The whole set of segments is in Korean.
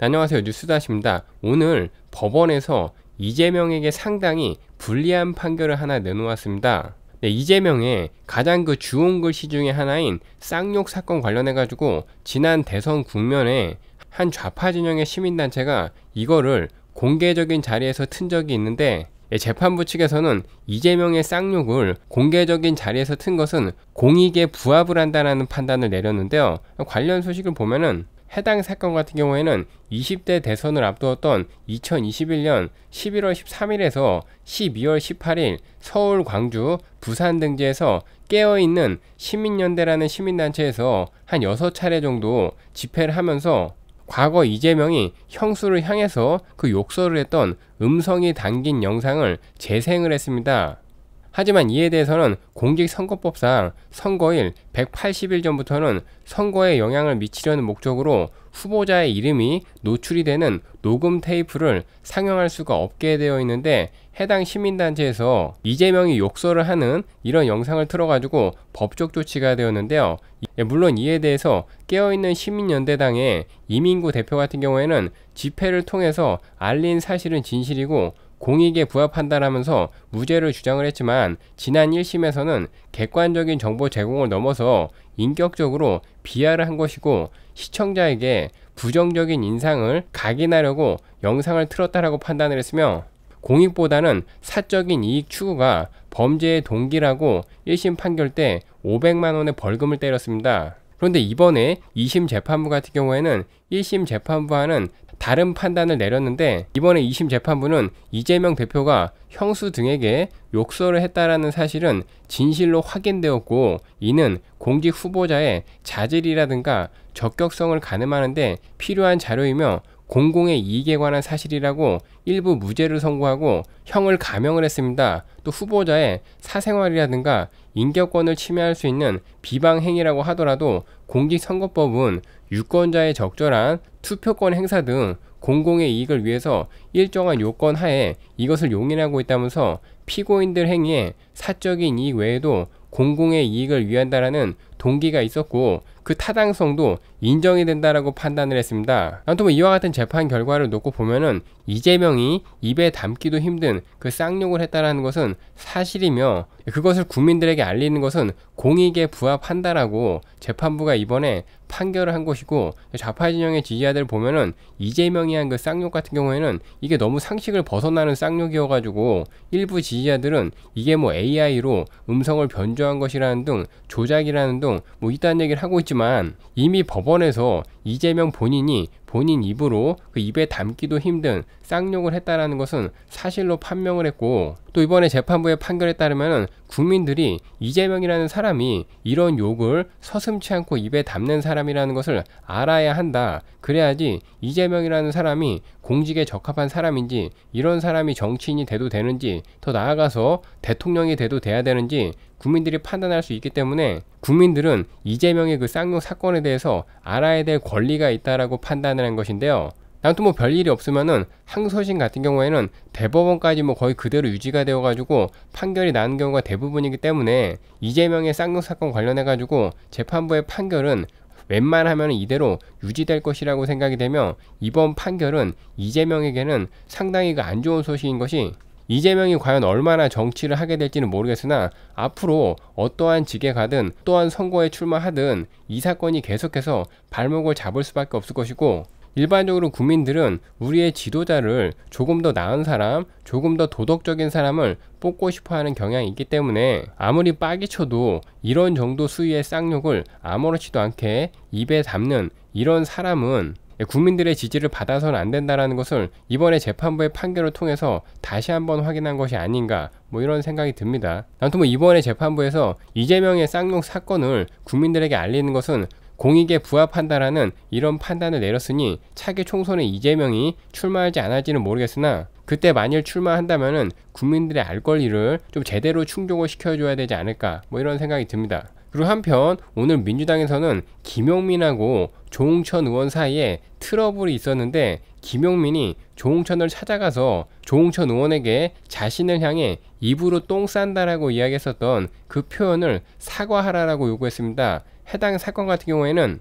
네, 안녕하세요 뉴스다시입니다. 오늘 법원에서 이재명에게 상당히 불리한 판결을 하나 내놓았습니다. 네, 이재명의 가장 그주홍 글씨 중의 하나인 쌍욕 사건 관련해가지고 지난 대선 국면에 한 좌파 진영의 시민단체가 이거를 공개적인 자리에서 튼 적이 있는데 예, 재판부 측에서는 이재명의 쌍욕을 공개적인 자리에서 튼 것은 공익에 부합을 한다라는 판단을 내렸는데요. 관련 소식을 보면은 해당 사건 같은 경우에는 20대 대선을 앞두었던 2021년 11월 13일에서 12월 18일 서울, 광주, 부산 등지에서 깨어있는 시민연대라는 시민단체에서 한 6차례 정도 집회를 하면서 과거 이재명이 형수를 향해서 그 욕설을 했던 음성이 담긴 영상을 재생을 했습니다. 하지만 이에 대해서는 공직선거법상 선거일 180일 전부터는 선거에 영향을 미치려는 목적으로 후보자의 이름이 노출이 되는 녹음 테이프를 상영할 수가 없게 되어 있는데 해당 시민단체에서 이재명이 욕설을 하는 이런 영상을 틀어가지고 법적 조치가 되었는데요. 예, 물론 이에 대해서 깨어있는 시민연대당의 이민구 대표 같은 경우에는 집회를 통해서 알린 사실은 진실이고 공익에 부합한다라면서 무죄를 주장을 했지만 지난 1심에서는 객관적인 정보 제공을 넘어서 인격적으로 비하를 한 것이고 시청자에게 부정적인 인상을 각인하려고 영상을 틀었다라고 판단을 했으며 공익보다는 사적인 이익 추구가 범죄의 동기라고 1심 판결 때 500만원의 벌금을 때렸습니다. 그런데 이번에 2심 재판부 같은 경우에는 1심 재판부와는 다른 판단을 내렸는데 이번에 2심 재판부는 이재명 대표가 형수 등에게 욕설을 했다라는 사실은 진실로 확인되었고 이는 공직 후보자의 자질이라든가 적격성을 가늠하는데 필요한 자료이며 공공의 이익에 관한 사실이라고 일부 무죄를 선고하고 형을 감형을 했습니다. 또 후보자의 사생활이라든가 인격권을 침해할 수 있는 비방 행위라고 하더라도 공직선거법은 유권자의 적절한 투표권 행사 등 공공의 이익을 위해서 일정한 요건 하에 이것을 용인하고 있다면서 피고인들 행위에 사적인 이익 외에도 공공의 이익을 위한다라는 동기가 있었고 그 타당성도 인정이 된다라고 판단을 했습니다. 아무튼 뭐 이와 같은 재판 결과를 놓고 보면은 이재명이 입에 담기도 힘든 그 쌍욕을 했다라는 것은 사실이며 그것을 국민들에게 알리는 것은 공익에 부합한다라고 재판부가 이번에 판결을 한 것이고 좌파 진영의 지지자들 보면은 이재명이 한 그 쌍욕 같은 경우에는 이게 너무 상식을 벗어나는 쌍욕이어가지고 일부 지지자들은 이게 뭐 AI로 음성을 변조한 것이라는 등 조작이라는 등 등뭐 이딴 얘기를 하고 있지만 이미 법원에서 이재명 본인이 본인 입으로 그 입에 담기도 힘든 쌍욕을 했다라는 것은 사실로 판명을 했고 또 이번에 재판부의 판결에 따르면 국민들이 이재명이라는 사람이 이런 욕을 서슴치 않고 입에 담는 사람이라는 것을 알아야 한다. 그래야지 이재명이라는 사람이 공직에 적합한 사람인지 이런 사람이 정치인이 돼도 되는지 더 나아가서 대통령이 돼도 돼야 되는지 국민들이 판단할 수 있기 때문에 국민들은 이재명의 그 쌍욕 사건에 대해서 알아야 될 권리가 있다라고 판단을 한다는 것인데요. 아무튼 뭐 별일이 없으면은 항소심 같은 경우에는 대법원까지 뭐 거의 그대로 유지가 되어 가지고 판결이 나는 경우가 대부분이기 때문에 이재명의 쌍욕 사건 관련해 가지고 재판부의 판결은 웬만하면 이대로 유지될 것이라고 생각이 되며 이번 판결은 이재명에게는 상당히 그 안 좋은 소식인 것이 이재명이 과연 얼마나 정치를 하게 될지는 모르겠으나 앞으로 어떠한 직에 가든 또한 선거에 출마하든 이 사건이 계속해서 발목을 잡을 수밖에 없을 것이고 일반적으로 국민들은 우리의 지도자를 조금 더 나은 사람, 조금 더 도덕적인 사람을 뽑고 싶어 하는 경향이 있기 때문에 아무리 빠기 쳐도 이런 정도 수위의 쌍욕을 아무렇지도 않게 입에 담는 이런 사람은 예, 국민들의 지지를 받아서는 안 된다라는 것을 이번에 재판부의 판결을 통해서 다시 한번 확인한 것이 아닌가 뭐 이런 생각이 듭니다. 아무튼 뭐 이번에 재판부에서 이재명의 쌍용 사건을 국민들에게 알리는 것은 공익에 부합한다라는 이런 판단을 내렸으니 차기 총선에 이재명이 출마할지 안 할지는 모르겠으나 그때 만일 출마한다면은 국민들의 알 권리를 좀 제대로 충족을 시켜줘야 되지 않을까 뭐 이런 생각이 듭니다. 그리고 한편 오늘 민주당에서는 김용민하고 조홍천 의원 사이에 트러블이 있었는데 김용민이 조홍천을 찾아가서 조홍천 의원에게 자신을 향해 입으로 똥 싼다라고 이야기했었던 그 표현을 사과하라라고 요구했습니다. 해당 사건 같은 경우에는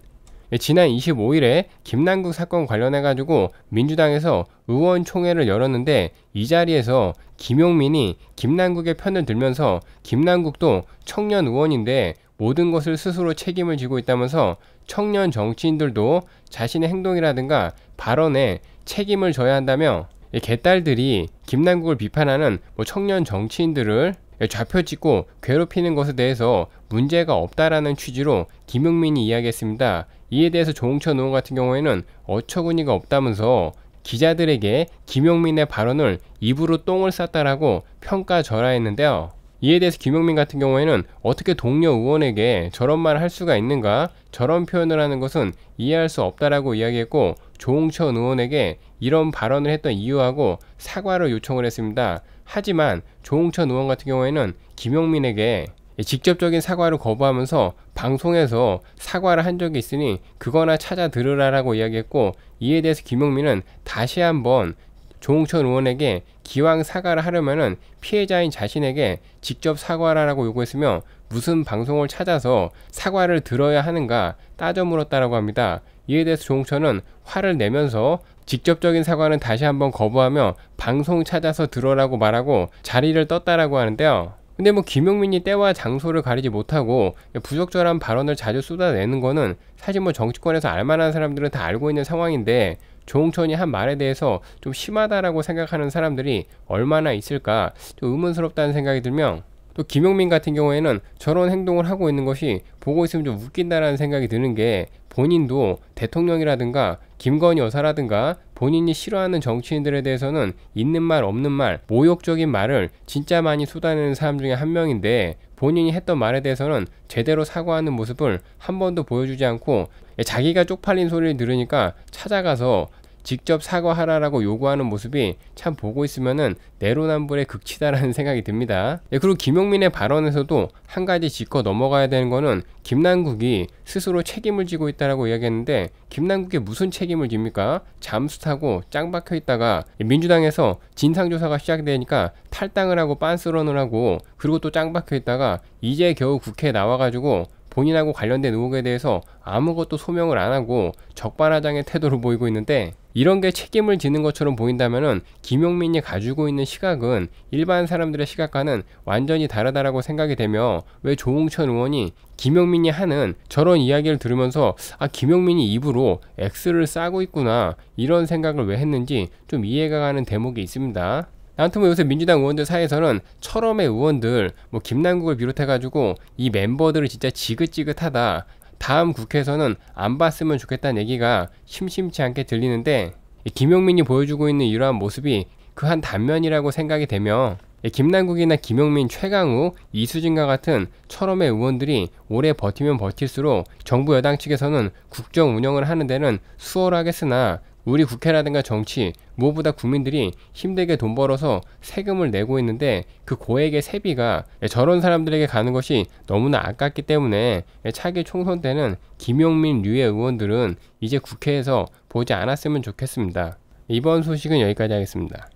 지난 25일에 김남국 사건 관련해 가지고 민주당에서 의원총회를 열었는데 이 자리에서 김용민이 김남국의 편을 들면서 김남국도 청년 의원인데 모든 것을 스스로 책임을 지고 있다면서 청년 정치인들도 자신의 행동이라든가 발언에 책임을 져야 한다며 개딸들이 김남국을 비판하는 뭐 청년 정치인들을 예, 좌표 찍고 괴롭히는 것에 대해서 문제가 없다라는 취지로 김용민이 이야기했습니다. 이에 대해서 조홍천 의원 같은 경우에는 어처구니가 없다면서 기자들에게 김용민의 발언을 입으로 똥을 쌌다라고 평가절하했는데요. 이에 대해서 김용민 같은 경우에는 어떻게 동료 의원에게 저런 말을 할 수가 있는가 저런 표현을 하는 것은 이해할 수 없다라고 이야기했고 조홍천 의원에게 이런 발언을 했던 이유하고 사과를 요청을 했습니다. 하지만 조홍천 의원 같은 경우에는 김용민에게 직접적인 사과를 거부하면서 방송에서 사과를 한 적이 있으니 그거나 찾아 들으라라고 이야기했고 이에 대해서 김용민은 다시 한번 조홍천 의원에게 기왕 사과를 하려면 피해자인 자신에게 직접 사과하라고 요구했으며 무슨 방송을 찾아서 사과를 들어야 하는가 따져 물었다라고 합니다. 이에 대해서 조홍천은 화를 내면서 직접적인 사과는 다시 한번 거부하며 방송 찾아서 들어라고 말하고 자리를 떴다라고 하는데요. 근데 뭐 김용민이 때와 장소를 가리지 못하고 부적절한 발언을 자주 쏟아내는 거는 사실 뭐 정치권에서 알만한 사람들은 다 알고 있는 상황인데 조홍천이 한 말에 대해서 좀 심하다라고 생각하는 사람들이 얼마나 있을까 좀 의문스럽다는 생각이 들면 또 김용민 같은 경우에는 저런 행동을 하고 있는 것이 보고 있으면 좀 웃긴다라는 생각이 드는 게 본인도 대통령이라든가 김건희 여사라든가 본인이 싫어하는 정치인들에 대해서는 있는 말 없는 말 모욕적인 말을 진짜 많이 쏟아내는 사람 중에 한 명인데 본인이 했던 말에 대해서는 제대로 사과하는 모습을 한 번도 보여주지 않고 자기가 쪽팔린 소리를 들으니까 찾아가서 직접 사과하라라고 요구하는 모습이 참 보고 있으면은 내로남불의 극치다라는 생각이 듭니다. 예, 그리고 김용민의 발언에서도 한 가지 짚고 넘어가야 되는 거는 김남국이 스스로 책임을 지고 있다라고 이야기했는데 김남국이 무슨 책임을 집니까? 잠수 타고 짱 박혀 있다가 민주당에서 진상조사가 시작되니까 탈당을 하고 빤스런을 하고 그리고 또 짱 박혀 있다가 이제 겨우 국회에 나와가지고 본인하고 관련된 의혹에 대해서 아무것도 소명을 안 하고 적발하장의 태도를 보이고 있는데 이런 게 책임을 지는 것처럼 보인다면 김용민이 가지고 있는 시각은 일반 사람들의 시각과는 완전히 다르다라고 생각이 되며 왜 조홍천 의원이 김용민이 하는 저런 이야기를 들으면서 아 김용민이 입으로 X를 싸고 있구나 이런 생각을 왜 했는지 좀 이해가 가는 대목이 있습니다. 아무튼 뭐 요새 민주당 의원들 사이에서는 철엄의 의원들 뭐 김남국을 비롯해가지고 이 멤버들을 진짜 지긋지긋하다. 다음 국회에서는 안 봤으면 좋겠다는 얘기가 심심치 않게 들리는데 김용민이 보여주고 있는 이러한 모습이 그 한 단면이라고 생각이 되며 김남국이나 김용민, 최강우, 이수진과 같은 철엄의 의원들이 오래 버티면 버틸수록 정부 여당 측에서는 국정 운영을 하는 데는 수월하겠으나 우리 국회라든가 정치 무엇보다 국민들이 힘들게 돈 벌어서 세금을 내고 있는데 그 고액의 세비가 저런 사람들에게 가는 것이 너무나 아깝기 때문에 차기 총선 때는 김용민 류의 의원들은 이제 국회에서 보지 않았으면 좋겠습니다. 이번 소식은 여기까지 하겠습니다.